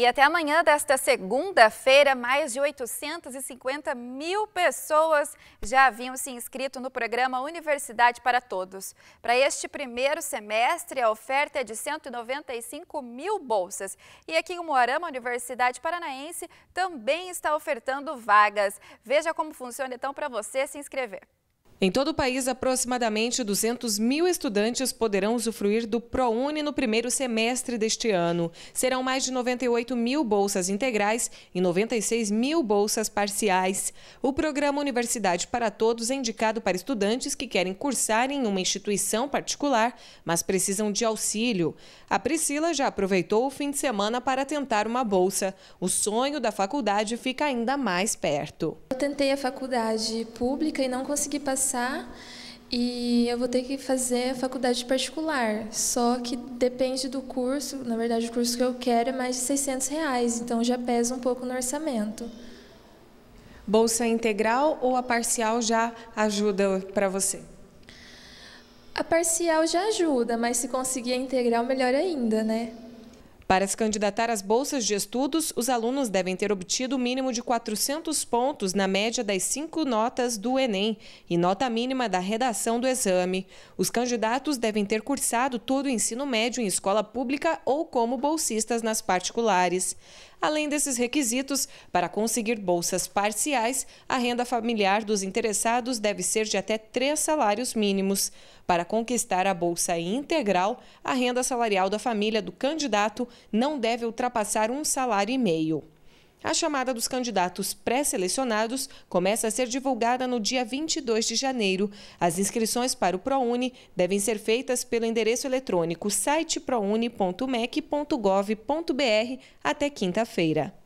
E até amanhã desta segunda-feira, mais de 850 mil pessoas já haviam se inscrito no programa Universidade para Todos. Para este primeiro semestre, a oferta é de 195 mil bolsas. E aqui em Moarama, a Universidade Paranaense também está ofertando vagas. Veja como funciona então para você se inscrever. Em todo o país, aproximadamente 200 mil estudantes poderão usufruir do ProUni no primeiro semestre deste ano. Serão mais de 98 mil bolsas integrais e 96 mil bolsas parciais. O programa Universidade para Todos é indicado para estudantes que querem cursar em uma instituição particular, mas precisam de auxílio. A Priscila já aproveitou o fim de semana para tentar uma bolsa. O sonho da faculdade fica ainda mais perto. Eu tentei a faculdade pública e não consegui passar passar e eu vou ter que fazer a faculdade particular. Só que depende do curso, na verdade o curso que eu quero é mais de 600 reais, então já pesa um pouco no orçamento. Bolsa integral ou a parcial já ajuda para você? A parcial já ajuda, mas se conseguir a integral, melhor ainda, né? Para se candidatar às bolsas de estudos, os alunos devem ter obtido o mínimo de 400 pontos na média das cinco notas do Enem e nota mínima da redação do exame. Os candidatos devem ter cursado todo o ensino médio em escola pública ou como bolsistas nas particulares. Além desses requisitos, para conseguir bolsas parciais, a renda familiar dos interessados deve ser de até três salários mínimos. Para conquistar a bolsa integral, a renda salarial da família do candidato não deve ultrapassar um salário e meio. A chamada dos candidatos pré-selecionados começa a ser divulgada no dia 22 de janeiro. As inscrições para o ProUni devem ser feitas pelo endereço eletrônico siteprouni.mec.gov.br até quinta-feira.